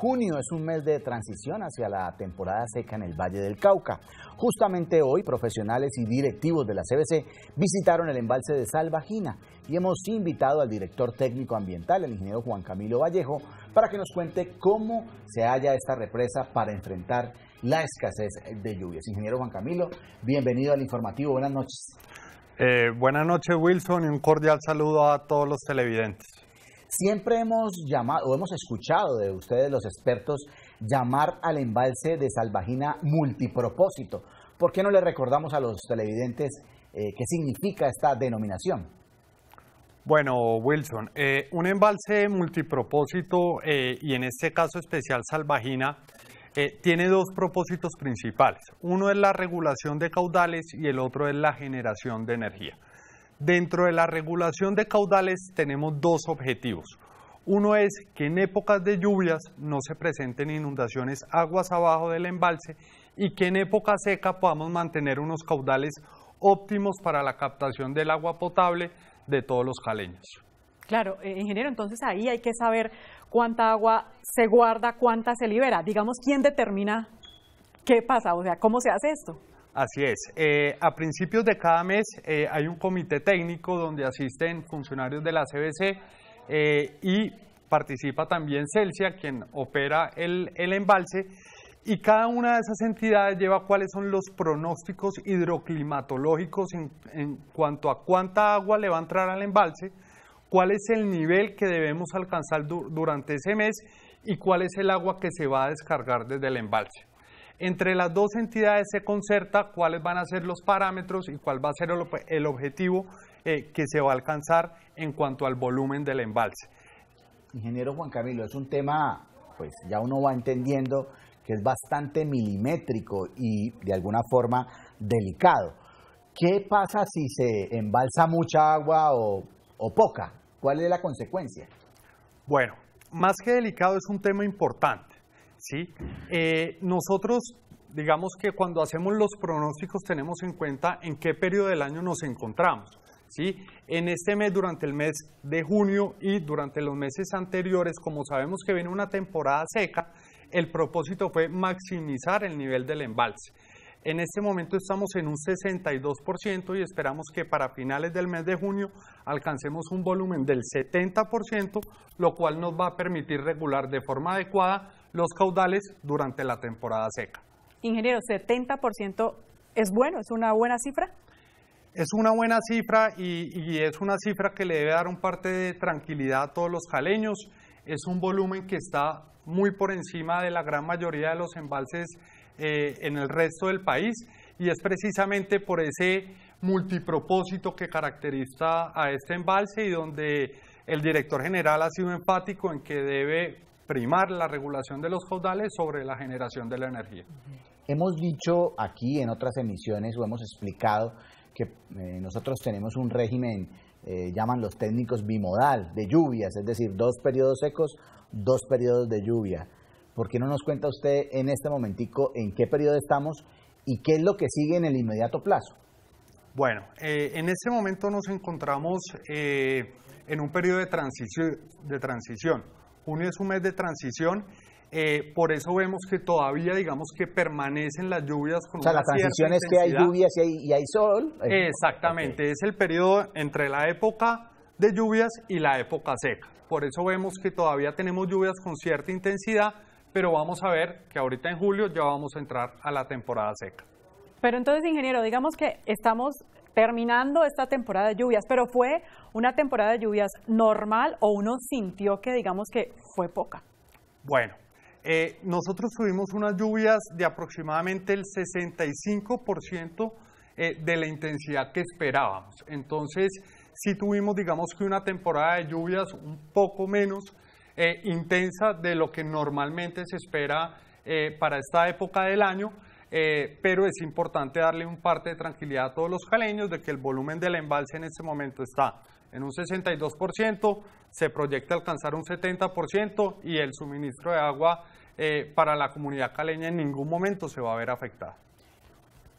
Junio es un mes de transición hacia la temporada seca en el Valle del Cauca. Justamente hoy, profesionales y directivos de la CBC visitaron el embalse de Salvagina y hemos invitado al director técnico ambiental, el ingeniero Juan Camilo Vallejo, para que nos cuente cómo se halla esta represa para enfrentar la escasez de lluvias. Ingeniero Juan Camilo, bienvenido al informativo. Buenas noches. Eh, buenas noches, Wilson, y un cordial saludo a todos los televidentes. Siempre hemos llamado o hemos escuchado de ustedes los expertos llamar al embalse de Salvagina multipropósito. ¿Por qué no le recordamos a los televidentes eh, qué significa esta denominación? Bueno, Wilson, eh, un embalse multipropósito eh, y en este caso especial Salvagina tiene dos propósitos principales. Uno es la regulación de caudales y el otro es la generación de energía. Dentro de la regulación de caudales tenemos dos objetivos. Uno es que en épocas de lluvias no se presenten inundaciones aguas abajo del embalse y que en época seca podamos mantener unos caudales óptimos para la captación del agua potable de todos los caleños. Claro, eh, ingeniero, entonces ahí hay que saber cuánta agua se guarda, cuánta se libera. Digamos, ¿quién determina qué pasa? O sea, ¿cómo se hace esto? Así es. Eh, a principios de cada mes eh, hay un comité técnico donde asisten funcionarios de la CBC eh, y participa también Celsia, quien opera el, embalse, y cada una de esas entidades lleva cuáles son los pronósticos hidroclimatológicos en, cuanto a cuánta agua le va a entrar al embalse, cuál es el nivel que debemos alcanzar durante ese mes y cuál es el agua que se va a descargar desde el embalse. Entre las dos entidades se concerta cuáles van a ser los parámetros y cuál va a ser el objetivo eh, que se va a alcanzar en cuanto al volumen del embalse. Ingeniero Juan Camilo, es un tema, pues ya uno va entendiendo que es bastante milimétrico y de alguna forma delicado. ¿Qué pasa si se embalsa mucha agua o, o poca? ¿Cuál es la consecuencia? Bueno, más que delicado es un tema importante ¿sí? Eh, nosotros, digamos que cuando hacemos los pronósticos tenemos en cuenta en qué periodo del año nos encontramos. ¿Sí? En este mes, durante el mes de junio y durante los meses anteriores, como sabemos que viene una temporada seca, el propósito fue maximizar el nivel del embalse. En este momento estamos en un 62% y esperamos que para finales del mes de junio alcancemos un volumen del 70%, lo cual nos va a permitir regular de forma adecuada los caudales durante la temporada seca. Ingeniero, 70% es bueno, es una buena cifra. Es una buena cifra y, es una cifra que le debe dar un parte de tranquilidad a todos los jaleños. Es un volumen que está muy por encima de la gran mayoría de los embalses eh, en el resto del país y es precisamente por ese multipropósito que caracteriza a este embalse y donde el director general ha sido empático en que debe primar la regulación de los caudales sobre la generación de la energía. Hemos dicho aquí en otras emisiones o hemos explicado que eh, nosotros tenemos un régimen, eh, llaman los técnicos bimodal, de lluvias, es decir, dos periodos secos, dos periodos de lluvia. ¿Por qué no nos cuenta usted en este momentico en qué periodo estamos y qué es lo que sigue en el inmediato plazo? Bueno, eh, en este momento nos encontramos en un periodo de transición. Junio es un mes de transición. Eh, por eso vemos que todavía, digamos que permanecen las lluvias con O sea, la transición es que hay lluvias y hay, sol. Eh, Exactamente, es el periodo entre la época de lluvias y la época seca. Por eso vemos que todavía tenemos lluvias con cierta intensidad, pero vamos a ver que ahorita en julio ya vamos a entrar a la temporada seca. Pero entonces, ingeniero, digamos que estamos terminando esta temporada de lluvias, pero fue una temporada de lluvias normal o uno sintió que digamos que fue poca. Bueno, eh, nosotros tuvimos unas lluvias de aproximadamente el 65% eh, de la intensidad que esperábamos. Entonces, sí tuvimos, digamos que una temporada de lluvias un poco menos eh, intensa de lo que normalmente se espera para esta época del año eh, pero es importante darle un parte de tranquilidad a todos los caleños de que el volumen del embalse en este momento está en un 62%, se proyecta alcanzar un 70% y el suministro de agua eh, para la comunidad caleña en ningún momento se va a ver afectado.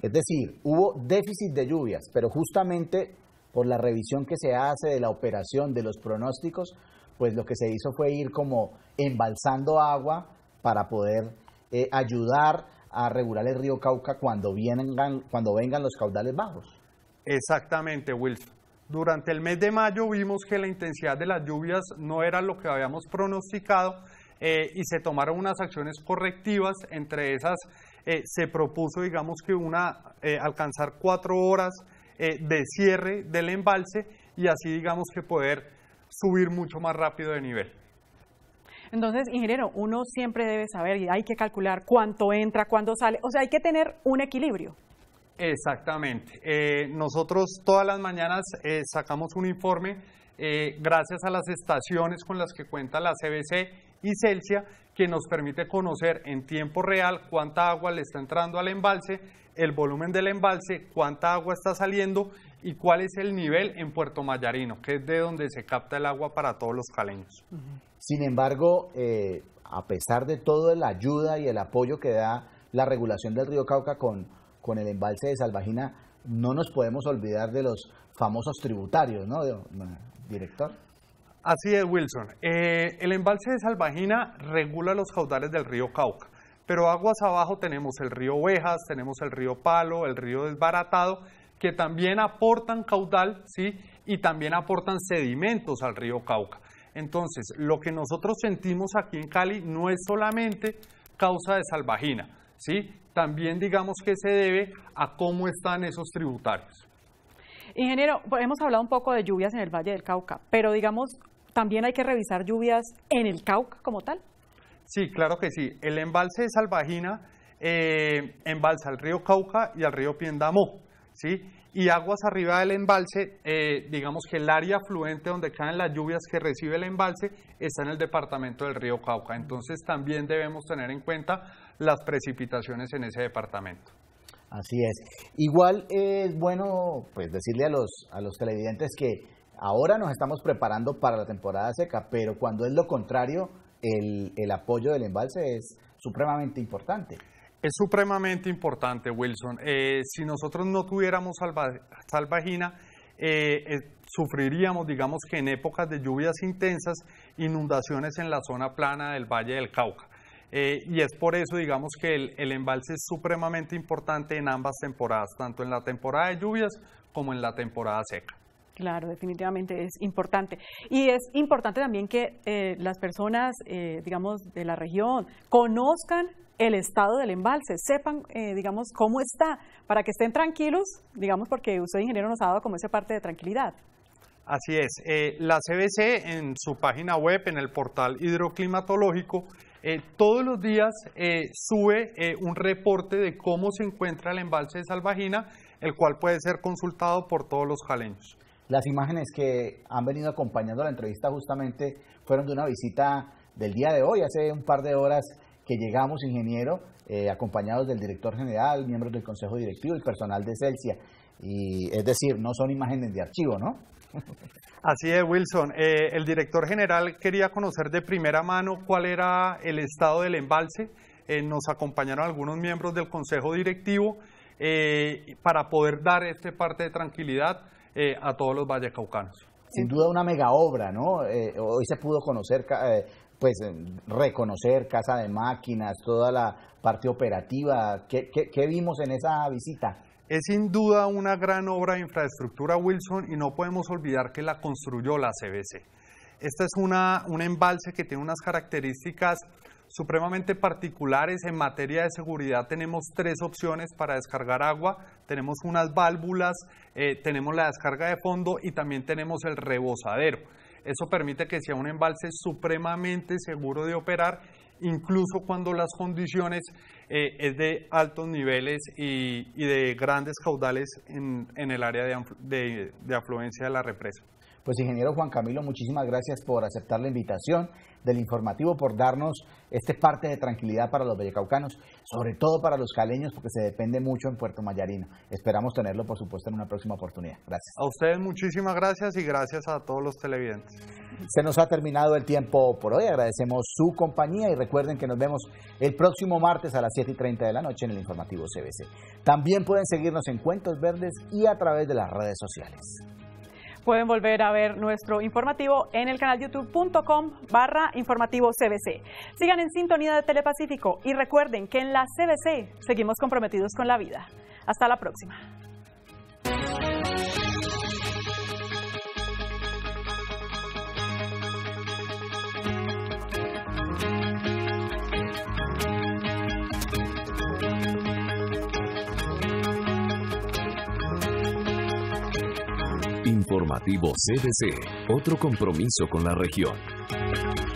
Es decir, hubo déficit de lluvias, pero justamente por la revisión que se hace de la operación, de los pronósticos, pues lo que se hizo fue ir como embalsando agua para poder eh, ayudar a regular el río Cauca cuando, vengan, cuando vengan los caudales bajos. Exactamente, Wilson. Durante el mes de mayo vimos que la intensidad de las lluvias no era lo que habíamos pronosticado eh, y se tomaron unas acciones correctivas. Entre esas eh, se propuso, digamos que una eh, alcanzar cuatro horas de cierre del embalse y así, digamos que poder subir mucho más rápido de nivel. Entonces, ingeniero, uno siempre debe saber y hay que calcular cuánto entra, cuándo sale, o sea, hay que tener un equilibrio. Exactamente. Eh, nosotros todas las mañanas eh, sacamos un informe eh, gracias a las estaciones con las que cuenta la CBC y Celsia, que nos permite conocer en tiempo real cuánta agua le está entrando al embalse, el volumen del embalse, cuánta agua está saliendo y cuál es el nivel en Puerto Mayarino, que es de donde se capta el agua para todos los caleños. Sin embargo, eh, a pesar de toda la ayuda y el apoyo que da la regulación del río Cauca con, con el embalse de Salvajina, no nos podemos olvidar de los famosos tributarios, ¿no, director? Así es, Wilson. Eh, el embalse de Salvajina regula los caudales del río Cauca, pero aguas abajo tenemos el río Ovejas, tenemos el río Palo, el río Desbaratado que también aportan caudal ¿sí? y también aportan sedimentos al río Cauca. Entonces, lo que nosotros sentimos aquí en Cali no es solamente causa de salvajina, ¿sí? también digamos que se debe a cómo están esos tributarios. Ingeniero, pues, hemos hablado un poco de lluvias en el Valle del Cauca, pero digamos, ¿también hay que revisar lluvias en el Cauca como tal? Sí, claro que sí. El embalse de Salvajina eh, embalsa al río Cauca y al río Piendamó. Y aguas arriba del embalse, eh, digamos que el área afluente donde caen las lluvias que recibe el embalse está en el departamento del río Cauca. Entonces también debemos tener en cuenta las precipitaciones en ese departamento. Así es. Igual eh, es bueno pues decirle a los, a los televidentes que ahora nos estamos preparando para la temporada seca, pero cuando es lo contrario, el, el apoyo del embalse es supremamente importante. Es supremamente importante, Wilson. Eh, si nosotros no tuviéramos salvagina, eh, eh, sufriríamos, digamos que en épocas de lluvias intensas, inundaciones en la zona plana del Valle del Cauca. y es por eso, digamos, que el, embalse es supremamente importante en ambas temporadas, tanto en la temporada de lluvias como en la temporada seca. Claro, definitivamente es importante. Y es importante también que las personas, digamos, de la región conozcan el estado del embalse, sepan, eh, digamos, cómo está, para que estén tranquilos, digamos, porque usted, ingeniero, nos ha dado como esa parte de tranquilidad. Así es. Eh, la CBC en su página web, en el portal hidroclimatológico, eh, todos los días sube un reporte de cómo se encuentra el embalse de Salvagina, el cual puede ser consultado por todos los jaleños. Las imágenes que han venido acompañando la entrevista justamente fueron de una visita del día de hoy, hace un par de horas, que llegamos, ingeniero, eh, acompañados del director general, miembros del consejo directivo y personal de Celsia. Y es decir, no son imágenes de archivo, ¿no? Así es, Wilson. Eh, el director general quería conocer de primera mano cuál era el estado del embalse. Eh, nos acompañaron algunos miembros del consejo directivo para poder dar este parte de tranquilidad a todos los vallecaucanos sin duda una mega obra, ¿no? hoy se pudo conocer pues eh, reconocer casa de máquinas, toda la parte operativa. ¿Qué, vimos en esa visita? Es sin duda una gran obra de infraestructura, Wilson, y no podemos olvidar que la construyó la CBC. Esta es una, un embalse que tiene unas características supremamente particulares. En materia de seguridad tenemos tres opciones para descargar agua. Tenemos unas válvulas, eh, tenemos la descarga de fondo y también tenemos el rebosadero. Eso permite que sea un embalse supremamente seguro de operar, incluso cuando las condiciones eh, es de altos niveles y, de grandes caudales en, el área de afluencia de la represa. Pues ingeniero Juan Camilo, muchísimas gracias por aceptar la invitación del informativo, por darnos este parte de tranquilidad para los vallecaucanos, sobre todo para los caleños, porque se depende mucho en Puerto Mayarino. Esperamos tenerlo, por supuesto, en una próxima oportunidad. Gracias. A ustedes muchísimas gracias y gracias a todos los televidentes. Se nos ha terminado el tiempo por hoy. Agradecemos su compañía y recuerden que nos vemos el próximo martes a las 7 y 30 de la noche en el informativo CBC. También pueden seguirnos en Cuentos Verdes y a través de las redes sociales pueden volver a ver nuestro informativo en el canal youtube.com barra informativo CBC. Sigan en sintonía de Telepacífico y recuerden que en la CBC seguimos comprometidos con la vida. Hasta la próxima. Informativo CDC, otro compromiso con la región.